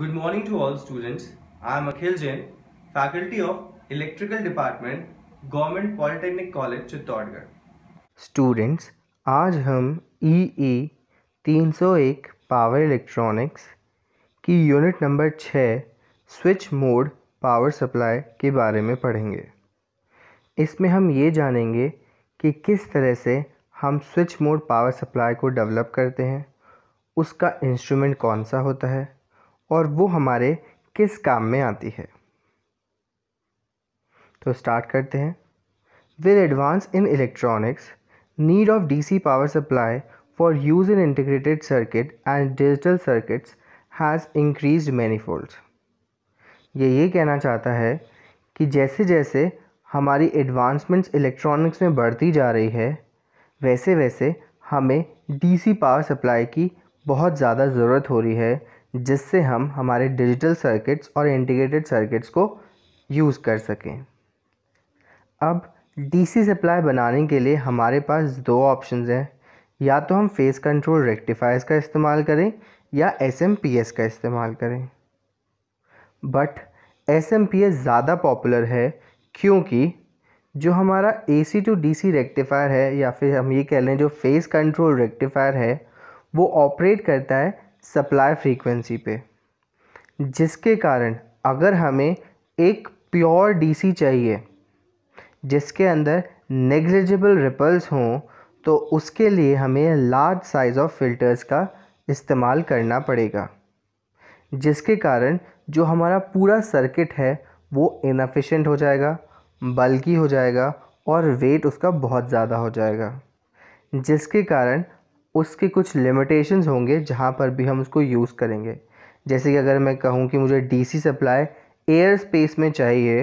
Good morning to all students. I am Akhil Jain, Faculty of Electrical Department, Government Polytechnic College, Chittorgarh. Students, आज हम ई तीन सौ एक power electronics की unit number छः switch mode power supply के बारे में पढ़ेंगे इसमें हम ये जानेंगे कि किस तरह से हम स्विच मोड पावर सप्लाई को डेवलप करते हैं उसका इंस्ट्रूमेंट कौन सा होता है और वो हमारे किस काम में आती है तो स्टार्ट करते हैं with advance in electronics need of DC power supply for use in integrated circuit and digital circuits has increase many fold ये ये कहना चाहता है कि जैसे जैसे हमारी एडवांसमेंट्स इलेक्ट्रॉनिक्स में बढ़ती जा रही है वैसे वैसे हमें डीसी पावर सप्लाई की बहुत ज़्यादा ज़रूरत हो रही है जिससे हम हमारे डिजिटल सर्किट्स और इंटीग्रेटेड सर्किट्स को यूज़ कर सकें अब डीसी सप्लाई बनाने के लिए हमारे पास दो ऑप्शंस हैं या तो हम फेस कंट्रोल रेक्टिफायर्स का इस्तेमाल करें या एस का इस्तेमाल करें बट एस ज़्यादा पॉपुलर है क्योंकि जो हमारा A C to D C rectifier है या फिर हम ये कह लें जो फेस कंट्रोल रेक्टिफायर है वो ऑपरेट करता है सप्लाई फ्रीक्वेंसी पे जिसके कारण अगर हमें एक प्योर डीसी चाहिए जिसके अंदर नेग्लिजिबल रिपल्स हों तो उसके लिए हमें लार्ज साइज़ ऑफ फिल्टर्स का इस्तेमाल करना पड़ेगा जिसके कारण जो हमारा पूरा सर्किट है वो इनफिशेंट हो जाएगा बल्कि हो जाएगा और वेट उसका बहुत ज़्यादा हो जाएगा जिसके कारण उसके कुछ लिमिटेशंस होंगे जहाँ पर भी हम उसको यूज़ करेंगे जैसे कि अगर मैं कहूँ कि मुझे डीसी सप्लाई एयर स्पेस में चाहिए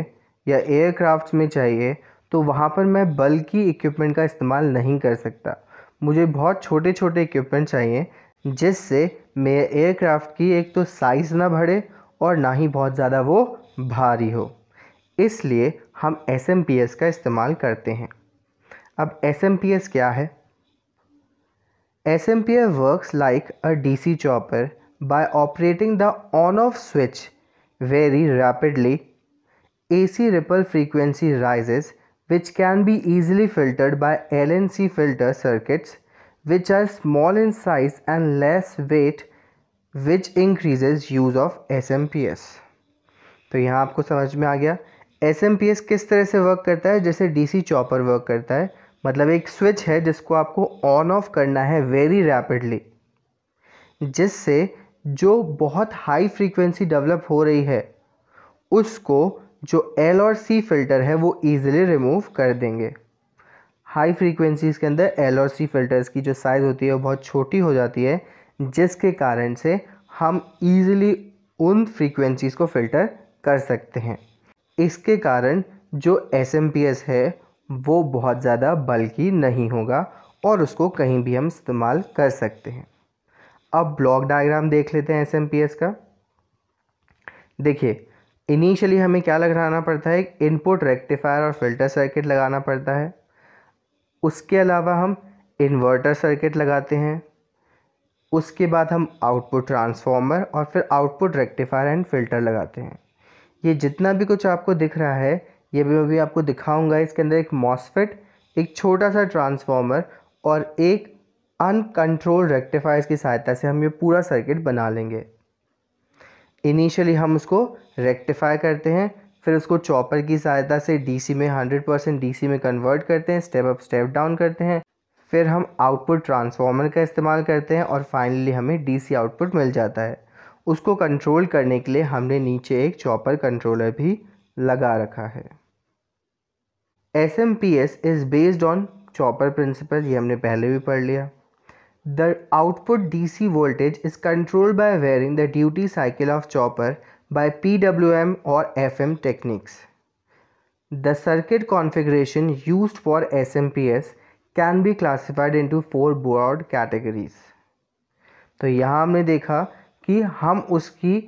या एयरक्राफ्ट्स में चाहिए तो वहाँ पर मैं बल्कि इक्विपमेंट का इस्तेमाल नहीं कर सकता मुझे बहुत छोटे छोटे इक्विपमेंट चाहिए जिससे मेरे एयरक्राफ्ट की एक तो साइज़ ना बढ़े और ना ही बहुत ज़्यादा वो भारी हो इसलिए हम एस का इस्तेमाल करते हैं अब एस क्या है SMPF works like a DC chopper by operating the on-off switch very rapidly. AC ripple frequency rises which can be easily filtered by LNC filter circuits which are small in size and less weight which increases use of SMPS. तो यहाँ आपको समझ में आ गया S किस तरह से work करता है जैसे डीसी चॉपर वर्क करता है मतलब एक स्विच है जिसको आपको ऑन ऑफ करना है वेरी रैपिडली जिससे जो बहुत हाई फ्रीक्वेंसी डेवलप हो रही है उसको जो एल और सी फिल्टर है वो ईजिली रिमूव कर देंगे हाई फ्रीक्वेंसीज़ के अंदर एल और सी फिल्टर्स की जो साइज़ होती है वो बहुत छोटी हो जाती है जिसके कारण से हम ईज़िली उन फ्रीक्वेंसीज़ को फ़िल्टर कर सकते हैं इसके कारण जो एस है वो बहुत ज़्यादा बल्कि नहीं होगा और उसको कहीं भी हम इस्तेमाल कर सकते हैं अब ब्लॉक डायग्राम देख लेते हैं एस का देखिए इनिशियली हमें क्या लगाना पड़ता है एक इनपुट रेक्टिफायर और फिल्टर सर्किट लगाना पड़ता है उसके अलावा हम इन्वर्टर सर्किट लगाते हैं उसके बाद हम आउटपुट ट्रांसफार्मर और फिर आउटपुट रेक्टिफायर एंड फिल्टर लगाते हैं ये जितना भी कुछ आपको दिख रहा है ये भी मैं भी आपको दिखाऊंगा इसके अंदर एक मॉसफेट एक छोटा सा ट्रांसफॉर्मर और एक अनकंट्रोल रेक्टिफायर्स की सहायता से हम ये पूरा सर्किट बना लेंगे इनिशियली हम उसको रेक्टिफाई करते हैं फिर उसको चॉपर की सहायता से डीसी में 100 परसेंट डी में कन्वर्ट करते हैं स्टेप अप स्टेप डाउन करते हैं फिर हम आउटपुट ट्रांसफार्मर का इस्तेमाल करते हैं और फाइनली हमें डीसी आउटपुट मिल जाता है उसको कंट्रोल करने के लिए हमने नीचे एक चॉपर कंट्रोलर भी लगा रखा है S M P S is based on chopper principle ये हमने पहले भी पढ़ लिया the output D C voltage is control by varying the duty cycle of chopper P W M M और F techniques the circuit configuration use for S M P S can be classified into four broad categories तो यहाँ हमने देखा कि हम उसकी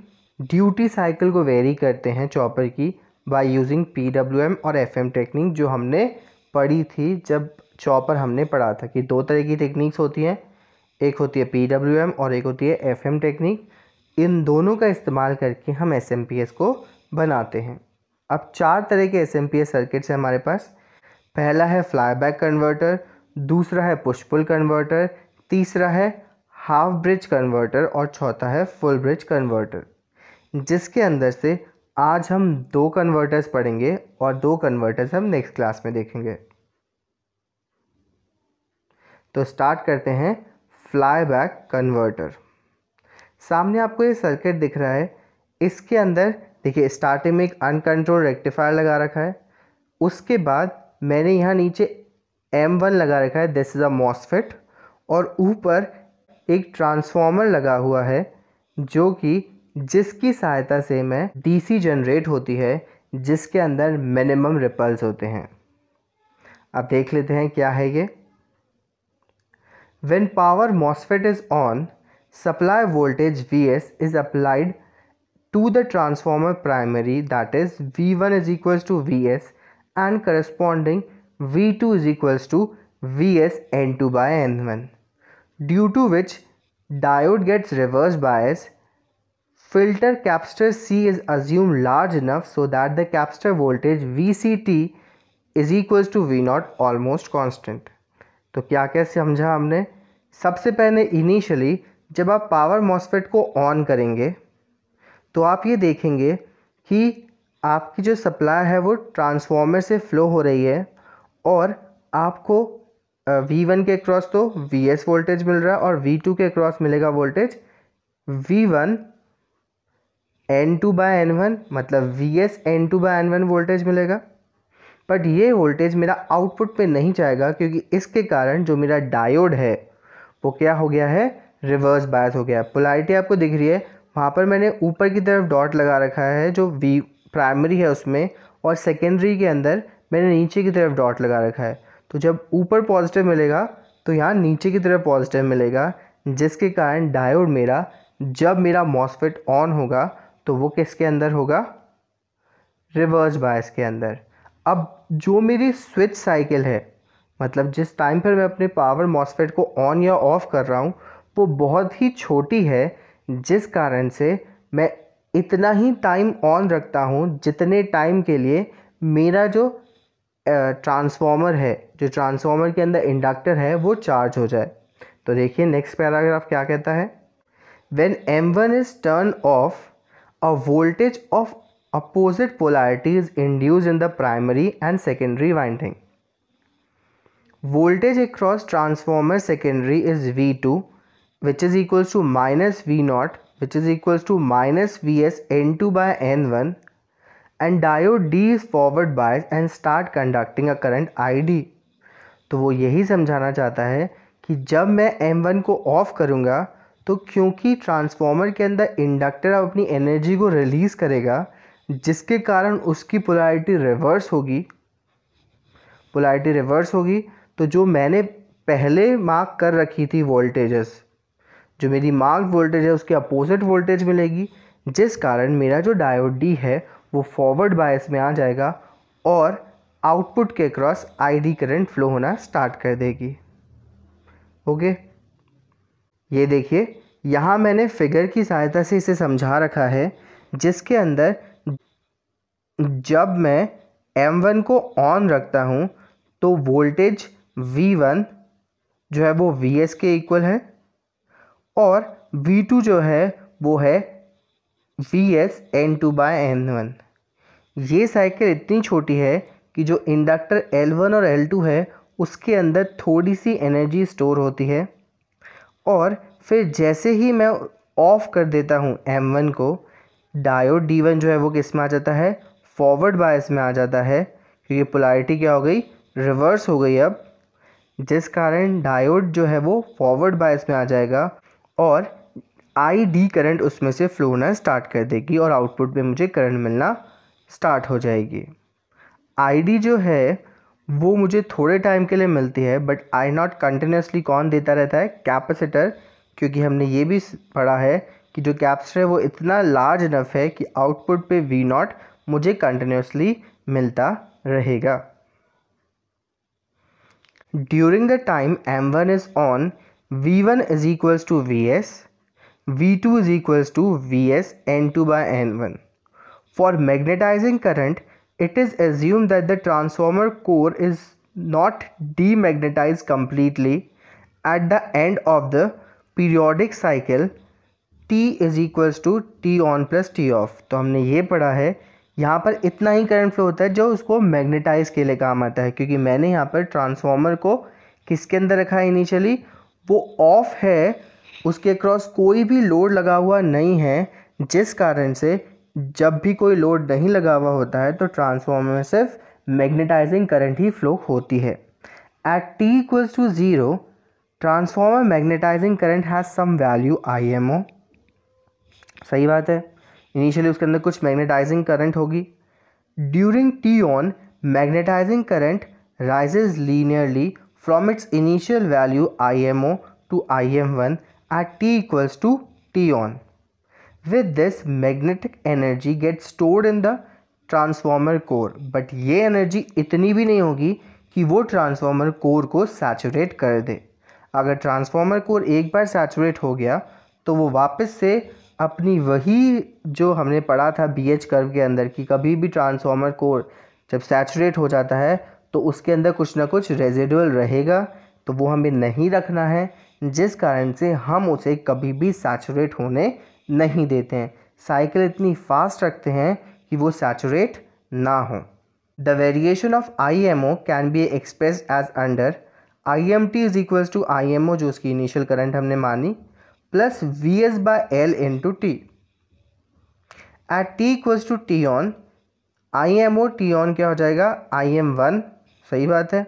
duty cycle को very करते हैं चॉपर की बाय यूजिंग पी एम और एफ एम टेक्निक जो हमने पढ़ी थी जब चॉपर हमने पढ़ा था कि दो तरह की टेक्निक्स होती हैं एक होती है पी डब्ल्यू एम और एक होती है एफ एम टेक्निक इन दोनों का इस्तेमाल करके हम एस एम पी एस को बनाते हैं अब चार तरह के S M P S circuits हैं हमारे पास पहला है फ्लाई कन्वर्टर दूसरा है पुष्पुल कन्वर्टर तीसरा है हाफ ब्रिज कन्वर्टर और चौथा है फुल ब्रिज कन्वर्टर जिसके अंदर से आज हम दो कन्वर्टर्स पढ़ेंगे और दो कन्वर्टर्स हम नेक्स्ट क्लास में देखेंगे तो स्टार्ट करते हैं फ्लाई बैक कन्वर्टर सामने आपको ये सर्किट दिख रहा है इसके अंदर देखिए स्टार्टिंग में एक अनकंट्रोल रेक्टिफायर लगा रखा है उसके बाद मैंने यहाँ नीचे एम वन लगा रखा है दिस इज़ अ मॉसफेट और ऊपर एक ट्रांसफार्मर लगा हुआ है जो कि जिसकी सहायता से मैं डीसी जनरेट होती है जिसके अंदर मिनिमम रिपल्स होते हैं अब देख लेते हैं क्या है ये when power MOSFET is on supply voltage V S is applied to the transformer primary that is V one is equal to V S and corresponding V two is equal to V S N two by N one due to which diode gets reverse bias filter capacitor C is assumed large enough so that the capacitor voltage VCT is equals to V naught almost constant. तो क्या क्या समझा हमने सबसे पहले initially जब आप power MOSFET को ऑन करेंगे तो आप ये देखेंगे कि आपकी जो सप्लाई है वो ट्रांसफॉर्मर से फ्लो हो रही है और आपको V1 के क्रॉस तो Vs वोल्टेज मिल रहा है और V2 के क्रॉस मिलेगा voltage V1 N two by N one मतलब V S N two by N one voltage मिलेगा बट ये वोल्टेज मेरा आउटपुट पे नहीं जाएगा क्योंकि इसके कारण जो मेरा डायोड है वो क्या हो गया है रिवर्स बायस हो गया पोलैरिटी आपको दिख रही है वहाँ पर मैंने ऊपर की तरफ डॉट लगा रखा है जो वी प्राइमरी है उसमें और सेकेंडरी के अंदर मैंने नीचे की तरफ डॉट लगा रखा है तो जब ऊपर पॉजिटिव मिलेगा तो यहाँ नीचे की तरफ पॉजिटिव मिलेगा जिसके कारण डायोड मेरा जब मेरा मॉसफेट ऑन होगा तो वो किसके अंदर होगा रिवर्स बायस के अंदर अब जो मेरी स्विच साइकिल है मतलब जिस टाइम पर मैं अपने पावर मॉसफेट को ऑन या ऑफ़ कर रहा हूँ वो बहुत ही छोटी है जिस कारण से मैं इतना ही टाइम ऑन रखता हूँ जितने टाइम के लिए मेरा जो ट्रांसफॉर्मर है जो ट्रांसफॉर्मर के अंदर इंडक्टर है वो चार्ज हो जाए तो देखिए नेक्स्ट पैराग्राफ क्या कहता है when M one is turn off a voltage of opposite polarity is induce in the primary and secondary winding voltage cross transformer secondary is V two which is equals to minus V naught which is equals to minus V S N two by N one and diode is forward bias and start conducting a current I D तो वो यही समझाना चाहता है कि जब मैं M one को ऑफ करूँगा तो क्योंकि ट्रांसफॉर्मर के अंदर इंडक्टर अब अपनी एनर्जी को रिलीज़ करेगा जिसके कारण उसकी पोलैरिटी रिवर्स होगी पोलैरिटी रिवर्स होगी तो जो मैंने पहले मार्क कर रखी थी वोल्टेजेस जो मेरी मार्क वोल्टेज है उसके अपोजिट वोल्टेज मिलेगी जिस कारण मेरा जो डायोड डी है वो फॉरवर्ड बायस में आ जाएगा और आउटपुट के क्रॉस आईडी करंट फ्लो होना स्टार्ट कर देगी ओके okay? ये देखिए यहाँ मैंने फिगर की सहायता से इसे समझा रखा है जिसके अंदर जब मैं M1 को ऑन रखता हूँ तो वोल्टेज V1 जो है वो Vs के इक्वल है और V2 जो है वो है Vs N2 बाय वन ये साइकिल इतनी छोटी है कि जो इंडक्टर L1 और L2 है उसके अंदर थोड़ी सी एनर्जी स्टोर होती है और फिर जैसे ही मैं ऑफ़ कर देता हूँ एम वन को डायोड डी वन जो है वो किस में आ जाता है फॉरवर्ड बायस में आ जाता है क्योंकि पोलारिटी क्या हो गई रिवर्स हो गई अब जिस कारण डायोड जो है वो फॉरवर्ड बायस में आ जाएगा और आई डी करंट उसमें से फ्लो होना स्टार्ट कर देगी और आउटपुट में मुझे करंट मिलना स्टार्ट हो जाएगी आई डी जो है वो मुझे थोड़े टाइम के लिए मिलती है बट आई नॉट कंटिन्यूसली कौन देता रहता है कैपेसिटर क्योंकि हमने ये भी पढ़ा है कि जो कैपेसिटर है वो इतना लार्ज इनफ है कि आउटपुट पे वी नॉट मुझे कंटिन्यूसली मिलता रहेगा during the time M one is on V one is equals to V S V two is equals to V S N two by N one for magnetising current it is assumed that the transformer core is not demagnetized completely at the end of the periodic cycle T is equals to T on plus T off तो हमने ये पढ़ा है यहाँ पर इतना ही current flow होता है जो उसको मैग्नेटाइज के लिए काम आता है क्योंकि मैंने यहाँ पर ट्रांसफॉर्मर को किसके अंदर रखा है इनिशियली वो ऑफ है उसके क्रॉस कोई भी लोड लगा हुआ नहीं है जिस कारण से जब भी कोई लोड नहीं लगा हुआ होता है तो ट्रांसफॉर्मर में सिर्फ मैग्नेटाइजिंग करंट ही फ्लो होती है at T equals to zero transformer magnetising current has some value I M O सही बात है इनिशियली उसके अंदर कुछ मैग्नेटाइजिंग करंट होगी during T on magnetising current rises linearly from its initial value I M O to I M one at T equals to T on With this magnetic energy gets stored in the transformer core but ये energy इतनी भी नहीं होगी कि वो transformer core को saturate कर दे अगर ट्रांसफॉर्मर कोर एक बार सैचुरेट हो गया तो वो वापस से अपनी वही जो हमने पढ़ा था बी एच कर्व के अंदर कि कभी भी ट्रांसफॉर्मर कोर जब सैचुरेट हो जाता है तो उसके अंदर कुछ ना कुछ रेजिडुअल रहेगा तो वो हमें नहीं रखना है जिस कारण से हम उसे कभी भी सैचुरेट होने नहीं देते हैं साइकिल इतनी फास्ट रखते हैं कि वो सैचुरेट ना हो the variation of I M O can be express as under I M T is equals to I M O जो उसकी इनिशियल करंट हमने मानी plus V S by L into T at T equals to T on I M O T on क्या हो जाएगा I M one सही बात है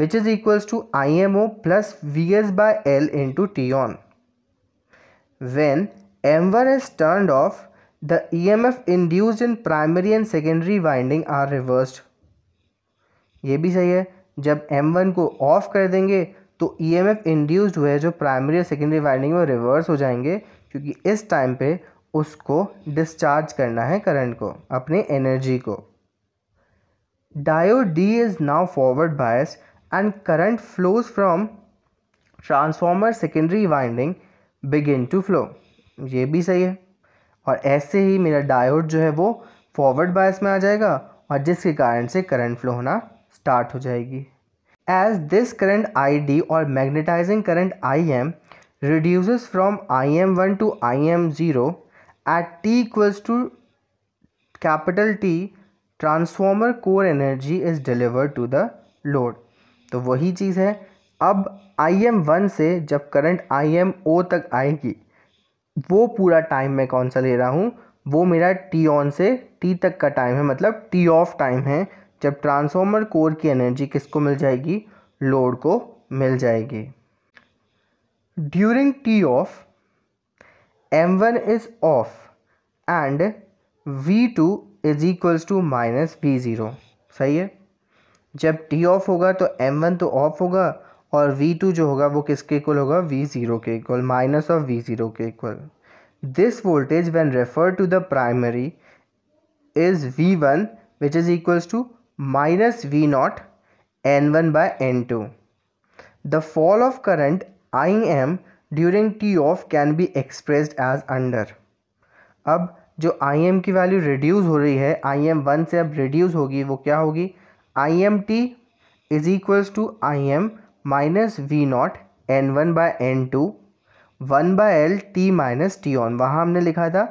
which is equals to I M O plus V S by L into T on when M1 is turned off, the EMF induced in primary and secondary winding are reversed. ये भी सही है जब M1 को of कर देंगे तो E M F induce हुए जो प्राइमरी और सेकेंडरी वाइंडिंग में रिवर्स हो जाएंगे क्योंकि इस टाइम पे उसको डिस्चार्ज करना है करंट को अपने एनर्जी को diode D is now forward bias and current flows from transformer secondary winding begin to flow ये भी सही है और ऐसे ही मेरा डायोड जो है वो फॉरवर्ड बायस में आ जाएगा और जिसके कारण से करंट फ्लो होना स्टार्ट हो जाएगी as this current I D और magnetising current I M reduce from I M one to I M zero at T equals to capital T transformer core energy is deliver to the load तो वही चीज़ है अब आई M one से जब current I M ओ तक आएगी वो पूरा टाइम मैं कौन सा ले रहा हूँ वो मेरा टी ऑन से टी तक का टाइम है मतलब टी ऑफ टाइम है जब ट्रांसफॉर्मर कोर की एनर्जी किसको मिल जाएगी लोड को मिल जाएगी during T off M one is off and V two is equals to minus V zero सही है जब टी ऑफ होगा तो एम वन तो ऑफ होगा और वी टू जो होगा वो किसके इक्वल होगा वी ज़ीरो के equal minus of V zero के equal this voltage when refer to the primary is V one which is equals to minus V naught N one by N two the fall of current I M during T off can be expressed as under अब जो I M की value reduce हो रही है आई M one से अब reduce होगी वो क्या होगी I M T is equals to I M minus V naught N one by N two one by L T minus T on वहाँ हमने लिखा था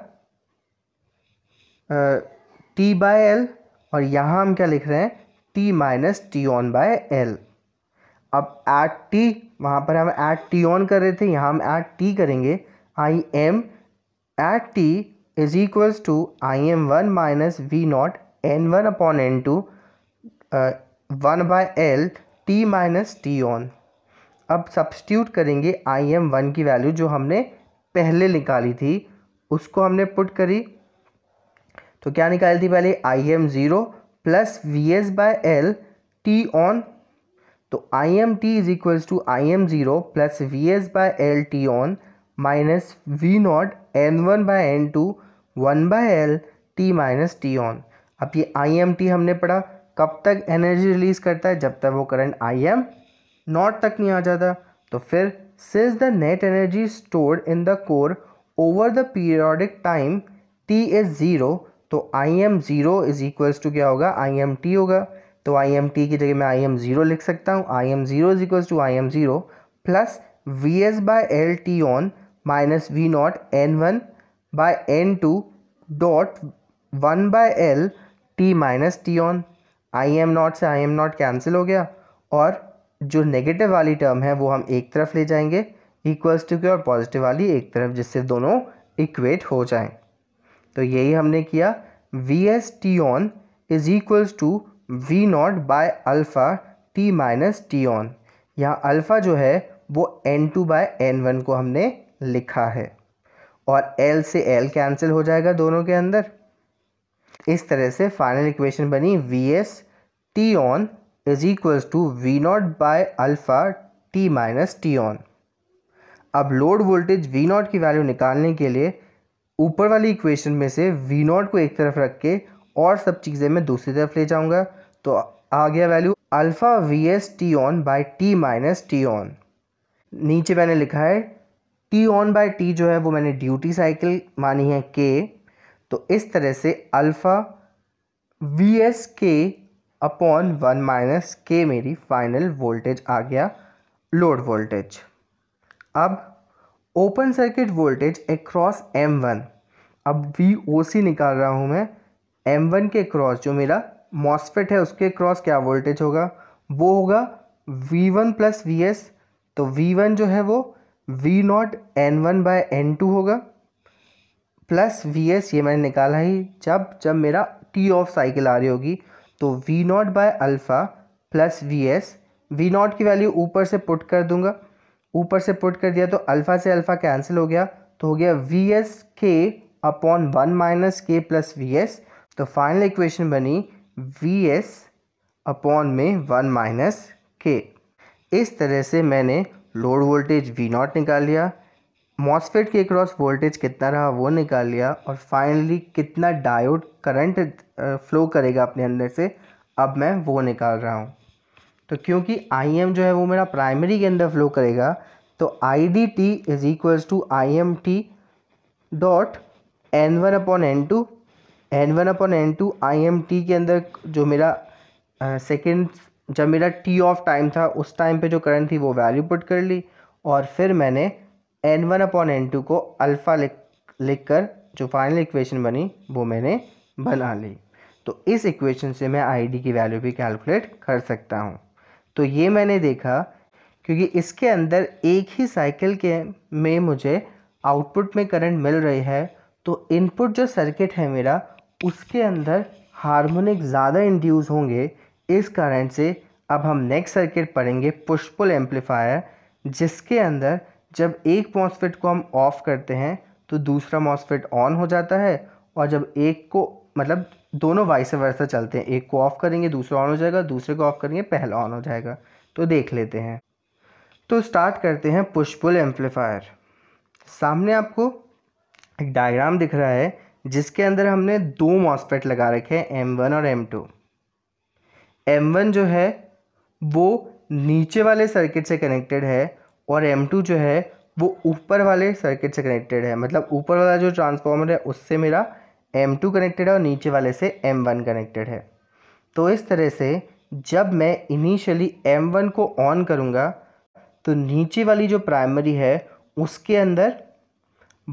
टी बाय एल और यहाँ हम क्या लिख रहे हैं T minus T on by L अब एट टी वहाँ पर हम एट टी ऑन कर रहे थे यहाँ हम एट टी करेंगे I M at T is equals to I M one minus V naught N one upon N two one by L T minus T on अब सब्सिट्यूट करेंगे I M one की value जो हमने पहले निकाली थी उसको हमने पुट करी तो क्या निकाली थी पहले I M zero plus V S by L T on तो I M T is equals to I M zero plus V S by L T on minus V naught N one by N two one by L T minus T on अब ये आई M T हमने पढ़ा कब तक energy release करता है जब तक वो करंट आई एम नॉट तक नहीं आ जाता तो फिर सिज the net energy stored in the core over the periodic time T is zero तो I M zero is equals to क्या होगा आई एम टी होगा तो आई एम टी की जगह मैं आई एम ज़ीरो लिख सकता हूँ I M zero is equals to I M zero plus V S by L T on minus V naught N one by N two dot one by L T minus T on I M naught से I M not cancel हो गया और जो negative वाली term है वो हम एक तरफ ले जाएंगे इक्वल्स टू के और पॉजिटिव वाली एक तरफ जिससे दोनों इक्वेट हो जाएं तो यही हमने किया V S T on is equals to V naught by alpha T minus T on यहाँ अल्फ़ा जो है वो N two by N one को हमने लिखा है और एल से एल कैंसिल हो जाएगा दोनों के अंदर इस तरह से फाइनल इक्वेशन बनी V S T on is equals to V naught by alpha T minus T on अब लोड वोल्टेज वी नॉट की वैल्यू निकालने के लिए ऊपर वाली इक्वेशन में से वी नॉट को एक तरफ रख के और सब चीज़ें मैं दूसरी तरफ ले जाऊंगा तो आ गया value alpha V S T on by T minus T on नीचे मैंने लिखा है टी ऑन बाय टी जो है वो मैंने ड्यूटी साइकिल मानी है के तो इस तरह से अल्फ़ा वी एस के अपॉन वन माइनस के मेरी फाइनल वोल्टेज आ गया लोड वोल्टेज अब open circuit voltage across M one अब वी ओ सी निकाल रहा हूँ मैं एम वन के क्रॉस जो मेरा मॉसफेट है उसके क्रॉस क्या वोल्टेज होगा वो होगा V one plus V S तो वी वन जो है वो V naught N one by N two होगा प्लस वी एस ये मैंने निकाला ही जब जब मेरा टी ऑफ साइकिल आ रही होगी तो V naught by alpha plus V S V naught की वैल्यू ऊपर से पुट कर दूंगा ऊपर से पुट कर दिया तो अल्फ़ा से अल्फ़ा कैंसिल हो गया तो हो गया वी एस के upon one minus K plus V S तो फाइनल इक्वेशन बनी वी एस अपॉन में वन माइनस के इस तरह से मैंने लोड वोल्टेज वी नॉट निकाल लिया मॉसफेट के क्रॉस वोल्टेज कितना रहा वो निकाल लिया और फाइनली कितना डायोड करंट फ्लो करेगा अपने अंदर से अब मैं वो निकाल रहा हूँ तो क्योंकि आई एम जो है वो मेरा प्राइमरी के अंदर फ्लो करेगा तो I D T is equals to I M T dot N one upon N two N one upon N two I M T के अंदर जो मेरा सेकेंड जब मेरा टी ऑफ टाइम था उस टाइम पे जो करंट थी वो वैल्यू पुट कर ली और फिर मैंने N one upon N two को अल्फ़ा लिख लिख कर जो फाइनल इक्वेशन बनी वो मैंने बना ली तो इस इक्वेशन से मैं आईडी की वैल्यू भी कैलकुलेट कर सकता हूँ तो ये मैंने देखा क्योंकि इसके अंदर एक ही साइकिल के में मुझे आउटपुट में करंट मिल रही है तो इनपुट जो सर्किट है मेरा उसके अंदर हार्मोनिक ज़्यादा इंड्यूस होंगे इस कारण से अब हम नेक्स्ट सर्किट पढ़ेंगे पुष्पुल एम्पलीफायर जिसके अंदर जब एक मॉसफेट को हम ऑफ़ करते हैं तो दूसरा मॉसफेट ऑन हो जाता है और जब एक को मतलब दोनों वाइस वर्षा चलते हैं एक को ऑफ़ करेंगे दूसरा ऑन हो जाएगा दूसरे को ऑफ़ करेंगे पहला ऑन हो जाएगा तो देख लेते हैं तो स्टार्ट करते हैं पुशपुल एम्पलीफायर सामने आपको एक डायग्राम दिख रहा है जिसके अंदर हमने दो मॉसपेट लगा रखे हैं एम वन और एम टू एम वन जो है वो नीचे वाले सर्किट से कनेक्टेड है और एम टू जो है वो ऊपर वाले सर्किट से कनेक्टेड है मतलब ऊपर वाला जो ट्रांसफॉर्मर है उससे मेरा एम टू कनेक्टेड है और नीचे वाले से एम वन कनेक्टेड है तो इस तरह से जब मैं इनिशियली एम वन को ऑन करूँगा तो नीचे वाली जो प्राइमरी है उसके अंदर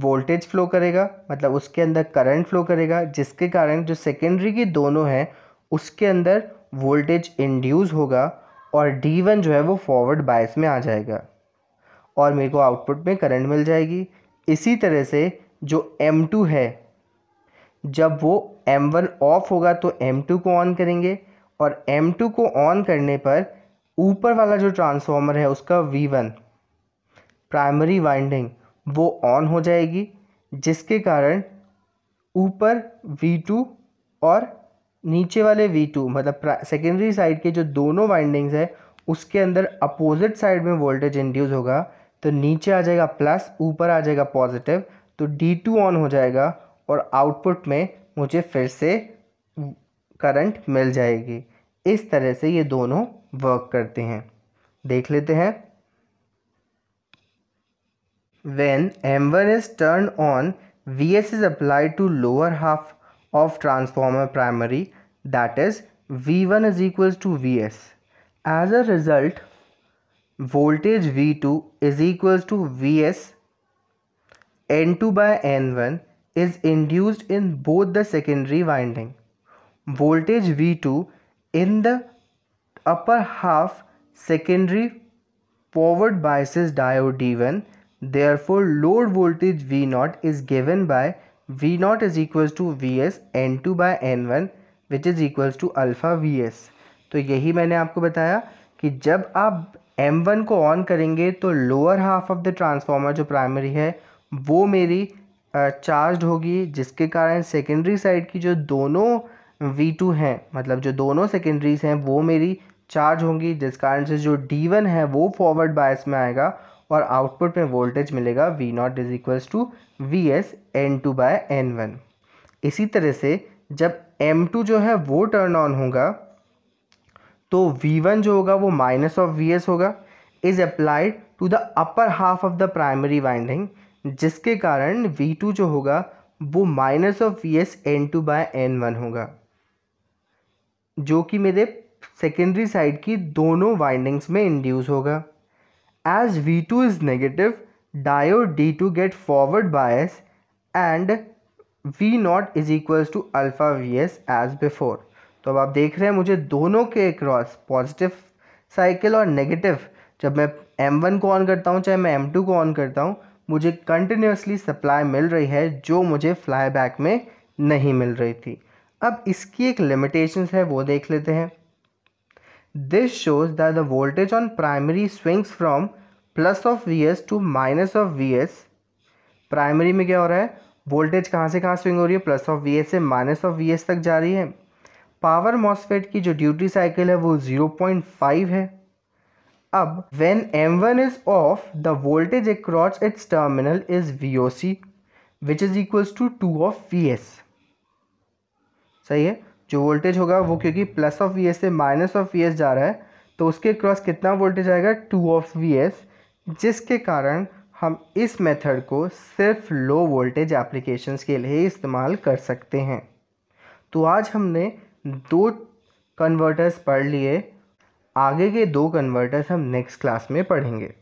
वोल्टेज फ्लो करेगा मतलब उसके अंदर करंट फ्लो करेगा जिसके कारण जो सेकेंडरी की दोनों हैं उसके अंदर वोल्टेज इंड्यूस होगा और डी वन जो है वो फॉरवर्ड बायस में आ जाएगा और मेरे को आउटपुट में करंट मिल जाएगी इसी तरह से जो M2 है जब वो M1 ऑफ होगा तो M2 को ऑन करेंगे और M2 को ऑन करने पर ऊपर वाला जो ट्रांसफार्मर है उसका V1 प्राइमरी वाइंडिंग वो ऑन हो जाएगी जिसके कारण ऊपर V2 और नीचे वाले V2 मतलब सेकेंडरी साइड के जो दोनों वाइंडिंग्स है उसके अंदर अपोजिट साइड में वोल्टेज इंड्यूस होगा तो नीचे आ जाएगा प्लस ऊपर आ जाएगा पॉजिटिव तो डी टू ऑन हो जाएगा और आउटपुट में मुझे फिर से करंट मिल जाएगी इस तरह से ये दोनों वर्क करते हैं देख लेते हैं when M1 one is turn on V S is apply to lower half of transformer primary that is V one is equal to V S as a result voltage V2 two is equal to V S N two by N one is induced in both the secondary winding voltage V2 two in the upper half secondary forward biases diode D one therefore load voltage V naught is given by V naught is equal to V S N two by N one which is equal to alpha V S तो यही मैंने आपको बताया कि जब आप M1 को on करेंगे तो lower half of the transformer जो प्राइमरी है वो मेरी चार्ज होगी जिसके कारण सेकेंडरी साइड की जो दोनों V2 हैं मतलब जो दोनों सेकेंडरीज हैं वो मेरी चार्ज होंगी जिस कारण से जो D1 है वो फॉरवर्ड बायस में आएगा और आउटपुट में वोल्टेज मिलेगा V naught is equals to V S N two by N one इसी तरह से जब M2 जो है वो टर्न ऑन होगा तो वी वन जो होगा वो माइनस ऑफ वी एस होगा is applied to the upper half of the primary winding जिसके कारण वी टू जो होगा वो minus of V S N two by N one होगा जो कि मेरे सेकेंडरी साइड की दोनों वाइंडिंग्स में इंड्यूस होगा as V two is negative diode two get forward bias and V naught is equals to alpha V S as before तो अब आप देख रहे हैं मुझे दोनों के क्रॉस पॉजिटिव साइकिल और नेगेटिव जब मैं M1 को ऑन करता हूँ चाहे मैं M2 को ऑन करता हूँ मुझे कंटिन्यूसली सप्लाई मिल रही है जो मुझे फ्लाई बैक में नहीं मिल रही थी अब इसकी एक लिमिटेशंस है वो देख लेते हैं this shows that the voltage on primary swings from plus of V S to minus of V S primary में क्या हो रहा है वोल्टेज कहाँ से कहाँ स्विंग हो रही है प्लस ऑफ वी एस से माइनस ऑफ वी एस तक जा रही है पावर मॉसफेट की जो ड्यूटी साइकिल है वो जीरो पॉइंट फाइव है अब when M one is off the voltage across its terminal is V O C which is equals to two of V S सही है जो वोल्टेज होगा वो क्योंकि प्लस ऑफ वी एस से माइनस ऑफ वी एस जा रहा है तो उसके क्रॉस कितना वोल्टेज आएगा टू ऑफ वी एस जिसके कारण हम इस मेथड को सिर्फ लो वोल्टेज एप्लीकेशंस के लिए इस्तेमाल कर सकते हैं तो आज हमने दो कन्वर्टर्स पढ़ लिए आगे के दो कन्वर्टर्स हम नेक्स्ट क्लास में पढ़ेंगे